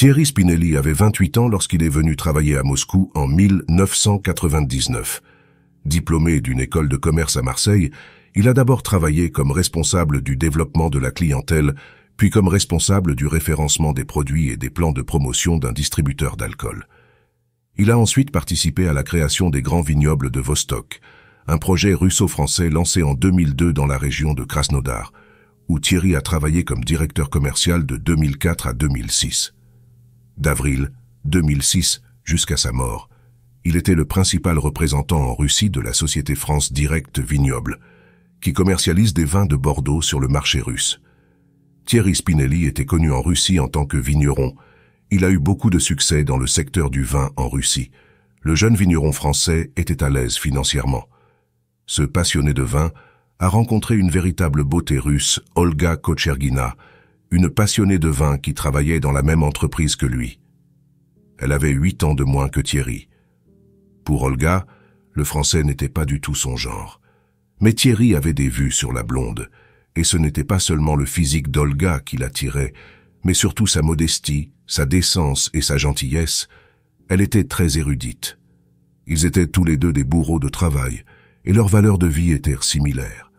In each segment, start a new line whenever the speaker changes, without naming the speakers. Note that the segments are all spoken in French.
Thierry Spinelli avait 28 ans lorsqu'il est venu travailler à Moscou en 1999. Diplômé d'une école de commerce à Marseille, il a d'abord travaillé comme responsable du développement de la clientèle, puis comme responsable du référencement des produits et des plans de promotion d'un distributeur d'alcool. Il a ensuite participé à la création des grands vignobles de Vostok, un projet russo-français lancé en 2002 dans la région de Krasnodar, où Thierry a travaillé comme directeur commercial de 2004 à 2006 d'avril 2006 jusqu'à sa mort. Il était le principal représentant en Russie de la société France Directe Vignoble, qui commercialise des vins de Bordeaux sur le marché russe. Thierry Spinelli était connu en Russie en tant que vigneron. Il a eu beaucoup de succès dans le secteur du vin en Russie. Le jeune vigneron français était à l'aise financièrement. Ce passionné de vin a rencontré une véritable beauté russe, Olga Kochergina, une passionnée de vin qui travaillait dans la même entreprise que lui. Elle avait huit ans de moins que Thierry. Pour Olga, le français n'était pas du tout son genre. Mais Thierry avait des vues sur la blonde, et ce n'était pas seulement le physique d'Olga qui l'attirait, mais surtout sa modestie, sa décence et sa gentillesse. Elle était très érudite. Ils étaient tous les deux des bourreaux de travail, et leurs valeurs de vie étaient similaires.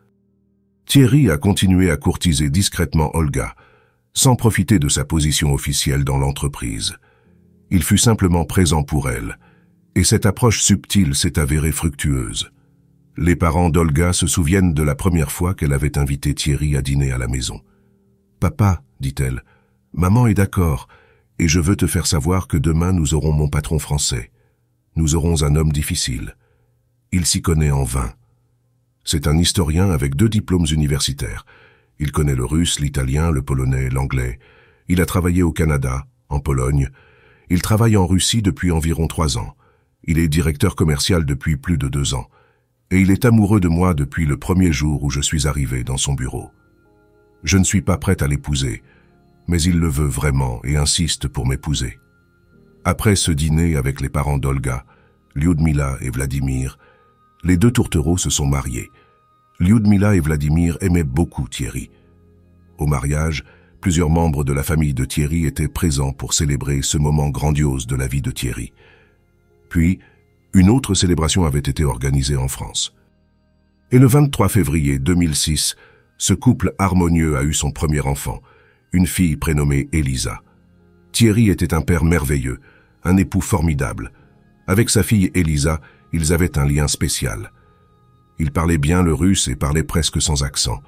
Thierry a continué à courtiser discrètement Olga, sans profiter de sa position officielle dans l'entreprise. Il fut simplement présent pour elle, et cette approche subtile s'est avérée fructueuse. Les parents d'Olga se souviennent de la première fois qu'elle avait invité Thierry à dîner à la maison. « Papa, » dit-elle, « maman est d'accord, et je veux te faire savoir que demain nous aurons mon patron français. Nous aurons un homme difficile. Il s'y connaît en vain. C'est un historien avec deux diplômes universitaires, il connaît le russe, l'italien, le polonais, l'anglais. Il a travaillé au Canada, en Pologne. Il travaille en Russie depuis environ trois ans. Il est directeur commercial depuis plus de deux ans. Et il est amoureux de moi depuis le premier jour où je suis arrivé dans son bureau. Je ne suis pas prête à l'épouser, mais il le veut vraiment et insiste pour m'épouser. Après ce dîner avec les parents d'Olga, Lyudmila et Vladimir, les deux tourtereaux se sont mariés Lyudmila et Vladimir aimaient beaucoup Thierry. Au mariage, plusieurs membres de la famille de Thierry étaient présents pour célébrer ce moment grandiose de la vie de Thierry. Puis, une autre célébration avait été organisée en France. Et le 23 février 2006, ce couple harmonieux a eu son premier enfant, une fille prénommée Elisa. Thierry était un père merveilleux, un époux formidable. Avec sa fille Elisa, ils avaient un lien spécial. Il parlait bien le russe et parlait presque sans accent.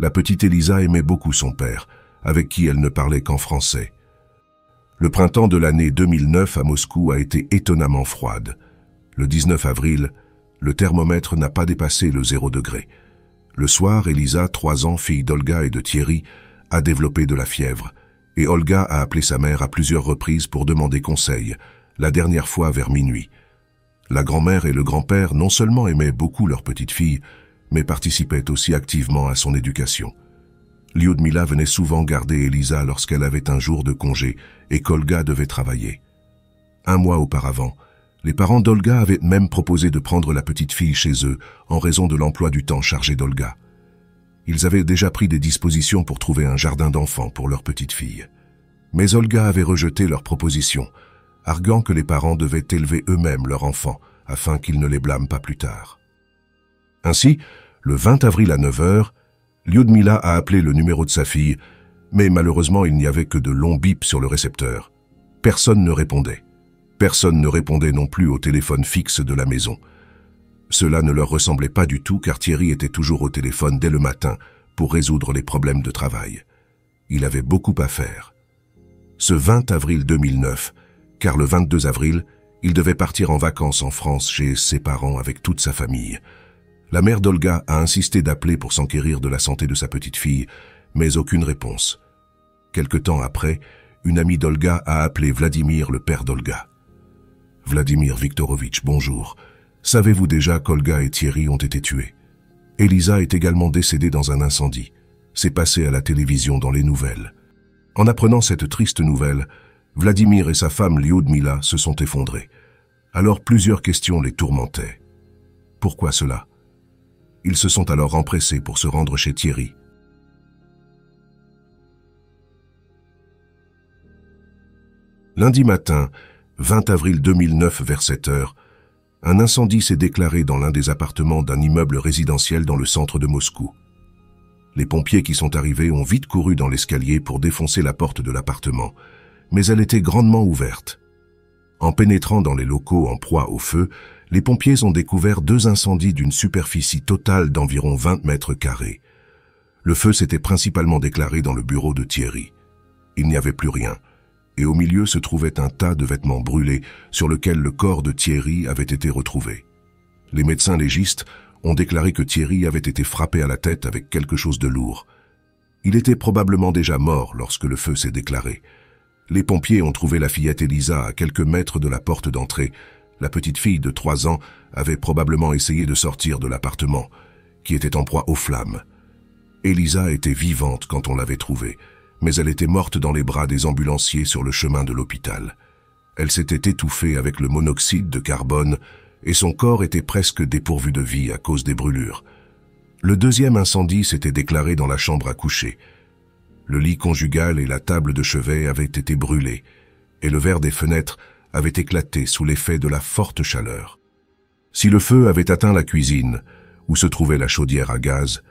La petite Elisa aimait beaucoup son père, avec qui elle ne parlait qu'en français. Le printemps de l'année 2009 à Moscou a été étonnamment froide. Le 19 avril, le thermomètre n'a pas dépassé le zéro degré. Le soir, Elisa, trois ans, fille d'Olga et de Thierry, a développé de la fièvre, et Olga a appelé sa mère à plusieurs reprises pour demander conseil, la dernière fois vers minuit. La grand-mère et le grand-père non seulement aimaient beaucoup leur petite fille, mais participaient aussi activement à son éducation. Lyudmila venait souvent garder Elisa lorsqu'elle avait un jour de congé et qu'Olga devait travailler. Un mois auparavant, les parents d'Olga avaient même proposé de prendre la petite fille chez eux en raison de l'emploi du temps chargé d'Olga. Ils avaient déjà pris des dispositions pour trouver un jardin d'enfants pour leur petite fille. Mais Olga avait rejeté leur proposition arguant que les parents devaient élever eux-mêmes leurs enfants afin qu'ils ne les blâment pas plus tard. Ainsi, le 20 avril à 9h, Lyudmila a appelé le numéro de sa fille, mais malheureusement il n'y avait que de longs bips sur le récepteur. Personne ne répondait. Personne ne répondait non plus au téléphone fixe de la maison. Cela ne leur ressemblait pas du tout car Thierry était toujours au téléphone dès le matin pour résoudre les problèmes de travail. Il avait beaucoup à faire. Ce 20 avril 2009, car le 22 avril, il devait partir en vacances en France chez ses parents avec toute sa famille. La mère d'Olga a insisté d'appeler pour s'enquérir de la santé de sa petite fille, mais aucune réponse. Quelque temps après, une amie d'Olga a appelé Vladimir, le père d'Olga. Vladimir Viktorovitch, bonjour. Savez-vous déjà qu'Olga et Thierry ont été tués Elisa est également décédée dans un incendie. C'est passé à la télévision dans les nouvelles. En apprenant cette triste nouvelle, Vladimir et sa femme Lyudmila se sont effondrés. Alors plusieurs questions les tourmentaient. Pourquoi cela Ils se sont alors empressés pour se rendre chez Thierry. Lundi matin, 20 avril 2009 vers 7 heures, un incendie s'est déclaré dans l'un des appartements d'un immeuble résidentiel dans le centre de Moscou. Les pompiers qui sont arrivés ont vite couru dans l'escalier pour défoncer la porte de l'appartement mais elle était grandement ouverte. En pénétrant dans les locaux en proie au feu, les pompiers ont découvert deux incendies d'une superficie totale d'environ 20 mètres carrés. Le feu s'était principalement déclaré dans le bureau de Thierry. Il n'y avait plus rien, et au milieu se trouvait un tas de vêtements brûlés sur lequel le corps de Thierry avait été retrouvé. Les médecins légistes ont déclaré que Thierry avait été frappé à la tête avec quelque chose de lourd. Il était probablement déjà mort lorsque le feu s'est déclaré. Les pompiers ont trouvé la fillette Elisa à quelques mètres de la porte d'entrée. La petite fille de trois ans avait probablement essayé de sortir de l'appartement, qui était en proie aux flammes. Elisa était vivante quand on l'avait trouvée, mais elle était morte dans les bras des ambulanciers sur le chemin de l'hôpital. Elle s'était étouffée avec le monoxyde de carbone et son corps était presque dépourvu de vie à cause des brûlures. Le deuxième incendie s'était déclaré dans la chambre à coucher, le lit conjugal et la table de chevet avaient été brûlés, et le verre des fenêtres avait éclaté sous l'effet de la forte chaleur. Si le feu avait atteint la cuisine, où se trouvait la chaudière à gaz,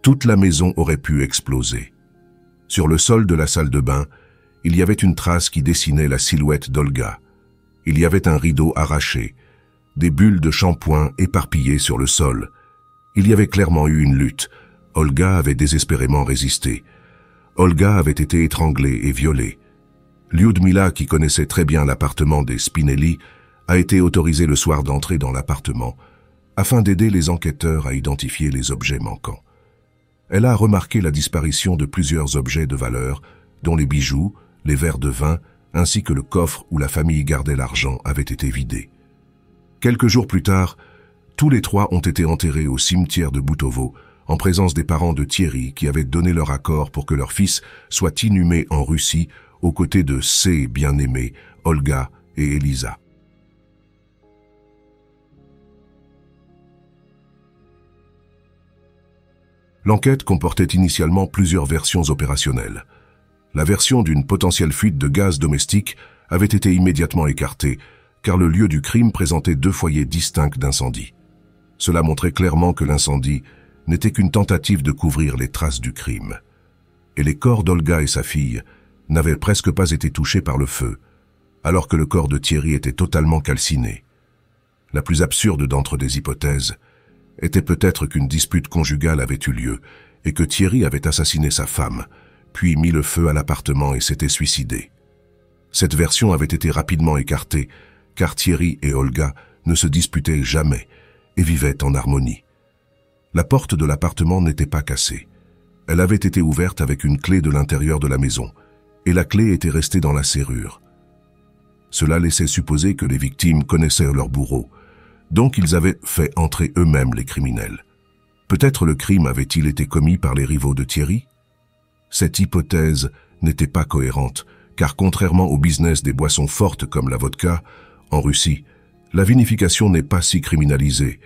toute la maison aurait pu exploser. Sur le sol de la salle de bain, il y avait une trace qui dessinait la silhouette d'Olga. Il y avait un rideau arraché, des bulles de shampoing éparpillées sur le sol. Il y avait clairement eu une lutte. Olga avait désespérément résisté. Olga avait été étranglée et violée. Lyudmila, qui connaissait très bien l'appartement des Spinelli, a été autorisée le soir d'entrée dans l'appartement afin d'aider les enquêteurs à identifier les objets manquants. Elle a remarqué la disparition de plusieurs objets de valeur, dont les bijoux, les verres de vin, ainsi que le coffre où la famille gardait l'argent avait été vidé. Quelques jours plus tard, tous les trois ont été enterrés au cimetière de Boutovo, en présence des parents de Thierry qui avaient donné leur accord pour que leur fils soit inhumé en Russie aux côtés de ses bien-aimés, Olga et Elisa. L'enquête comportait initialement plusieurs versions opérationnelles. La version d'une potentielle fuite de gaz domestique avait été immédiatement écartée, car le lieu du crime présentait deux foyers distincts d'incendie. Cela montrait clairement que l'incendie n'était qu'une tentative de couvrir les traces du crime. Et les corps d'Olga et sa fille n'avaient presque pas été touchés par le feu, alors que le corps de Thierry était totalement calciné. La plus absurde d'entre des hypothèses était peut-être qu'une dispute conjugale avait eu lieu et que Thierry avait assassiné sa femme, puis mis le feu à l'appartement et s'était suicidé. Cette version avait été rapidement écartée, car Thierry et Olga ne se disputaient jamais et vivaient en harmonie. La porte de l'appartement n'était pas cassée. Elle avait été ouverte avec une clé de l'intérieur de la maison, et la clé était restée dans la serrure. Cela laissait supposer que les victimes connaissaient leur bourreau, donc ils avaient fait entrer eux-mêmes les criminels. Peut-être le crime avait-il été commis par les rivaux de Thierry Cette hypothèse n'était pas cohérente, car contrairement au business des boissons fortes comme la vodka, en Russie, la vinification n'est pas si criminalisée,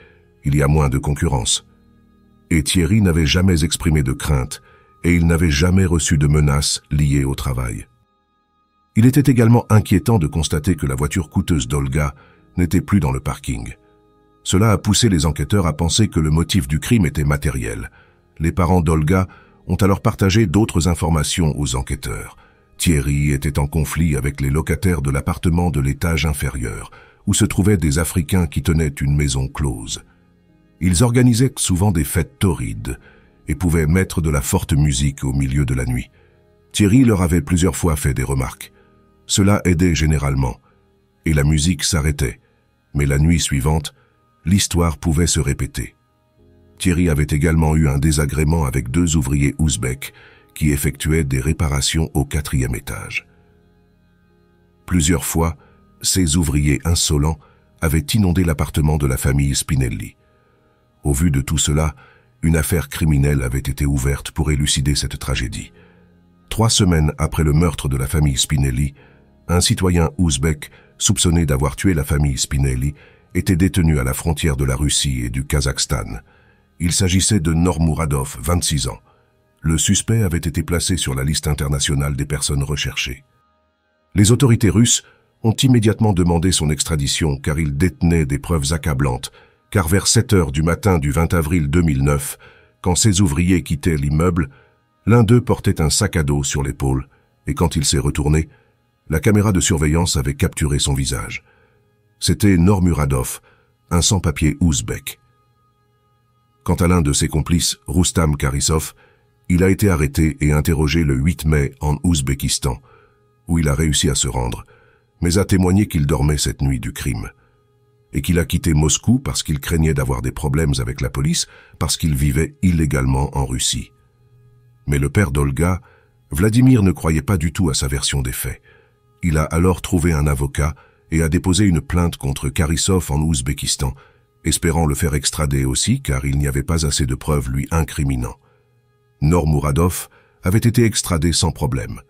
il y a moins de concurrence et Thierry n'avait jamais exprimé de crainte, et il n'avait jamais reçu de menaces liées au travail. Il était également inquiétant de constater que la voiture coûteuse d'Olga n'était plus dans le parking. Cela a poussé les enquêteurs à penser que le motif du crime était matériel. Les parents d'Olga ont alors partagé d'autres informations aux enquêteurs. Thierry était en conflit avec les locataires de l'appartement de l'étage inférieur, où se trouvaient des Africains qui tenaient une maison close. Ils organisaient souvent des fêtes torrides et pouvaient mettre de la forte musique au milieu de la nuit. Thierry leur avait plusieurs fois fait des remarques. Cela aidait généralement, et la musique s'arrêtait. Mais la nuit suivante, l'histoire pouvait se répéter. Thierry avait également eu un désagrément avec deux ouvriers ouzbeks qui effectuaient des réparations au quatrième étage. Plusieurs fois, ces ouvriers insolents avaient inondé l'appartement de la famille Spinelli. Au vu de tout cela, une affaire criminelle avait été ouverte pour élucider cette tragédie. Trois semaines après le meurtre de la famille Spinelli, un citoyen ouzbek soupçonné d'avoir tué la famille Spinelli était détenu à la frontière de la Russie et du Kazakhstan. Il s'agissait de Normouradov, 26 ans. Le suspect avait été placé sur la liste internationale des personnes recherchées. Les autorités russes ont immédiatement demandé son extradition car il détenait des preuves accablantes car vers 7 heures du matin du 20 avril 2009, quand ses ouvriers quittaient l'immeuble, l'un d'eux portait un sac à dos sur l'épaule, et quand il s'est retourné, la caméra de surveillance avait capturé son visage. C'était Normuradov, un sans-papier ouzbek. Quant à l'un de ses complices, Roustam Karisov, il a été arrêté et interrogé le 8 mai en Ouzbékistan, où il a réussi à se rendre, mais a témoigné qu'il dormait cette nuit du crime et qu'il a quitté Moscou parce qu'il craignait d'avoir des problèmes avec la police, parce qu'il vivait illégalement en Russie. Mais le père d'Olga, Vladimir ne croyait pas du tout à sa version des faits. Il a alors trouvé un avocat et a déposé une plainte contre Karisov en Ouzbékistan, espérant le faire extrader aussi car il n'y avait pas assez de preuves lui incriminant. Normouradov avait été extradé sans problème.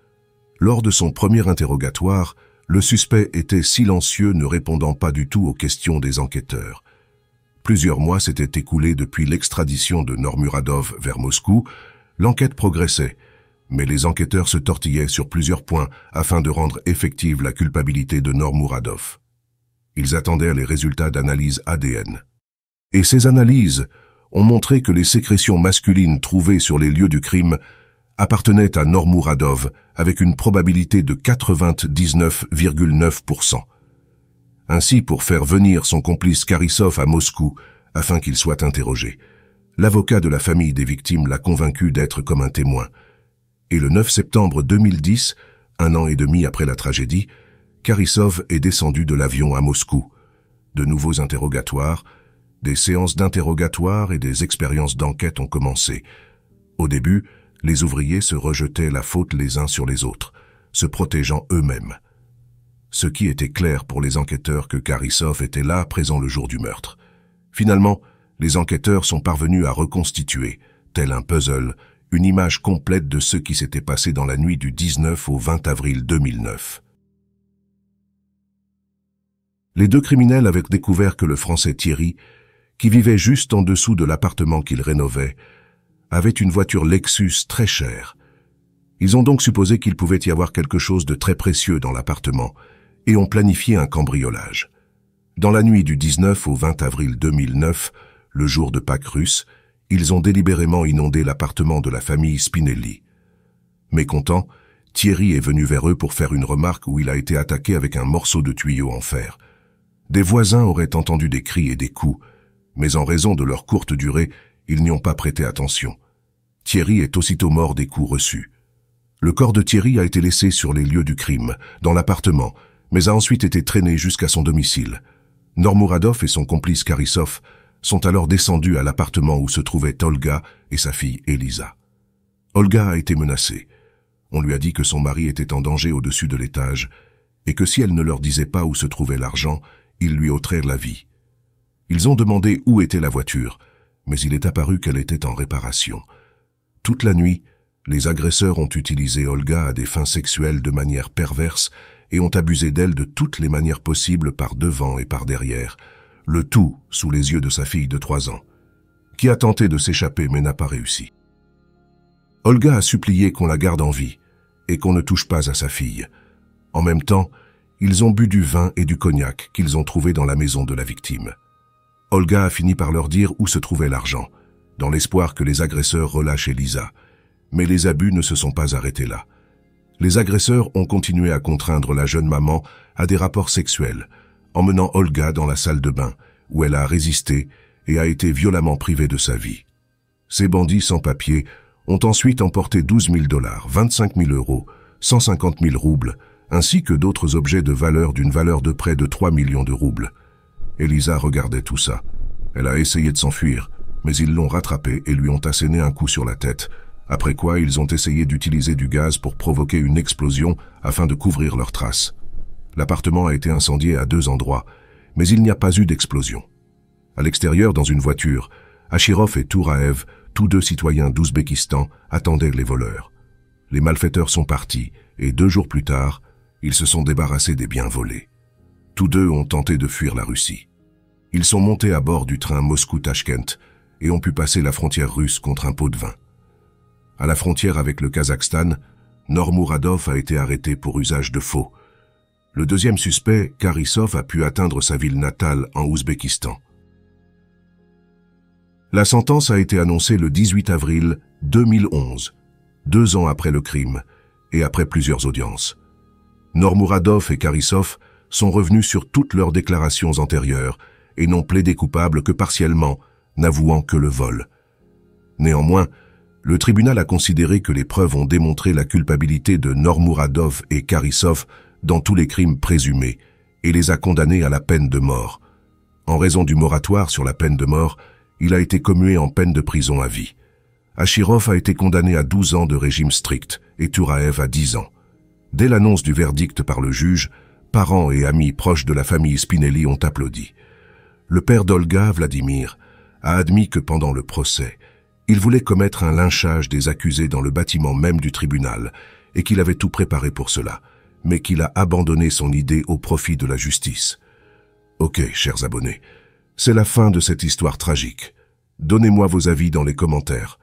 Lors de son premier interrogatoire, le suspect était silencieux, ne répondant pas du tout aux questions des enquêteurs. Plusieurs mois s'étaient écoulés depuis l'extradition de Normuradov vers Moscou. L'enquête progressait, mais les enquêteurs se tortillaient sur plusieurs points afin de rendre effective la culpabilité de Normuradov. Ils attendaient les résultats d'analyses ADN. Et ces analyses ont montré que les sécrétions masculines trouvées sur les lieux du crime appartenait à Normouradov avec une probabilité de 99,9%. Ainsi, pour faire venir son complice Karisov à Moscou afin qu'il soit interrogé, l'avocat de la famille des victimes l'a convaincu d'être comme un témoin. Et le 9 septembre 2010, un an et demi après la tragédie, Karisov est descendu de l'avion à Moscou. De nouveaux interrogatoires, des séances d'interrogatoires et des expériences d'enquête ont commencé. Au début, les ouvriers se rejetaient la faute les uns sur les autres, se protégeant eux-mêmes. Ce qui était clair pour les enquêteurs que Karisov était là présent le jour du meurtre. Finalement, les enquêteurs sont parvenus à reconstituer, tel un puzzle, une image complète de ce qui s'était passé dans la nuit du 19 au 20 avril 2009. Les deux criminels avaient découvert que le Français Thierry, qui vivait juste en dessous de l'appartement qu'il rénovait, avait une voiture Lexus très chère. Ils ont donc supposé qu'il pouvait y avoir quelque chose de très précieux dans l'appartement et ont planifié un cambriolage. Dans la nuit du 19 au 20 avril 2009, le jour de Pâques russe, ils ont délibérément inondé l'appartement de la famille Spinelli. Mécontent, Thierry est venu vers eux pour faire une remarque où il a été attaqué avec un morceau de tuyau en fer. Des voisins auraient entendu des cris et des coups, mais en raison de leur courte durée, ils n'y ont pas prêté attention. Thierry est aussitôt mort des coups reçus. Le corps de Thierry a été laissé sur les lieux du crime, dans l'appartement, mais a ensuite été traîné jusqu'à son domicile. Normouradov et son complice Karisov sont alors descendus à l'appartement où se trouvaient Olga et sa fille Elisa. Olga a été menacée. On lui a dit que son mari était en danger au-dessus de l'étage et que si elle ne leur disait pas où se trouvait l'argent, ils lui ôteraient la vie. Ils ont demandé où était la voiture, mais il est apparu qu'elle était en réparation. Toute la nuit, les agresseurs ont utilisé Olga à des fins sexuelles de manière perverse et ont abusé d'elle de toutes les manières possibles par devant et par derrière, le tout sous les yeux de sa fille de trois ans, qui a tenté de s'échapper mais n'a pas réussi. Olga a supplié qu'on la garde en vie et qu'on ne touche pas à sa fille. En même temps, ils ont bu du vin et du cognac qu'ils ont trouvé dans la maison de la victime. Olga a fini par leur dire où se trouvait l'argent, dans l'espoir que les agresseurs relâchent Elisa. Mais les abus ne se sont pas arrêtés là. Les agresseurs ont continué à contraindre la jeune maman à des rapports sexuels, emmenant Olga dans la salle de bain, où elle a résisté et a été violemment privée de sa vie. Ces bandits sans papier ont ensuite emporté 12 000 dollars, 25 000 euros, 150 000 roubles, ainsi que d'autres objets de valeur d'une valeur de près de 3 millions de roubles. Elisa regardait tout ça. Elle a essayé de s'enfuir, mais ils l'ont rattrapée et lui ont asséné un coup sur la tête, après quoi ils ont essayé d'utiliser du gaz pour provoquer une explosion afin de couvrir leurs traces. L'appartement a été incendié à deux endroits, mais il n'y a pas eu d'explosion. À l'extérieur, dans une voiture, Achirov et Touraev, tous deux citoyens d'Ouzbékistan, attendaient les voleurs. Les malfaiteurs sont partis, et deux jours plus tard, ils se sont débarrassés des biens volés. Tous deux ont tenté de fuir la Russie. Ils sont montés à bord du train moscou tashkent et ont pu passer la frontière russe contre un pot de vin. À la frontière avec le Kazakhstan, Normouradov a été arrêté pour usage de faux. Le deuxième suspect, Karisov, a pu atteindre sa ville natale en Ouzbékistan. La sentence a été annoncée le 18 avril 2011, deux ans après le crime et après plusieurs audiences. Normouradov et Karisov sont revenus sur toutes leurs déclarations antérieures et n'ont plaidé coupable que partiellement, n'avouant que le vol. Néanmoins, le tribunal a considéré que les preuves ont démontré la culpabilité de Normouradov et Karisov dans tous les crimes présumés et les a condamnés à la peine de mort. En raison du moratoire sur la peine de mort, il a été commué en peine de prison à vie. Achirov a été condamné à 12 ans de régime strict et Turaev à 10 ans. Dès l'annonce du verdict par le juge, parents et amis proches de la famille Spinelli ont applaudi le père d'Olga, Vladimir, a admis que pendant le procès, il voulait commettre un lynchage des accusés dans le bâtiment même du tribunal et qu'il avait tout préparé pour cela, mais qu'il a abandonné son idée au profit de la justice. Ok, chers abonnés, c'est la fin de cette histoire tragique. Donnez-moi vos avis dans les commentaires.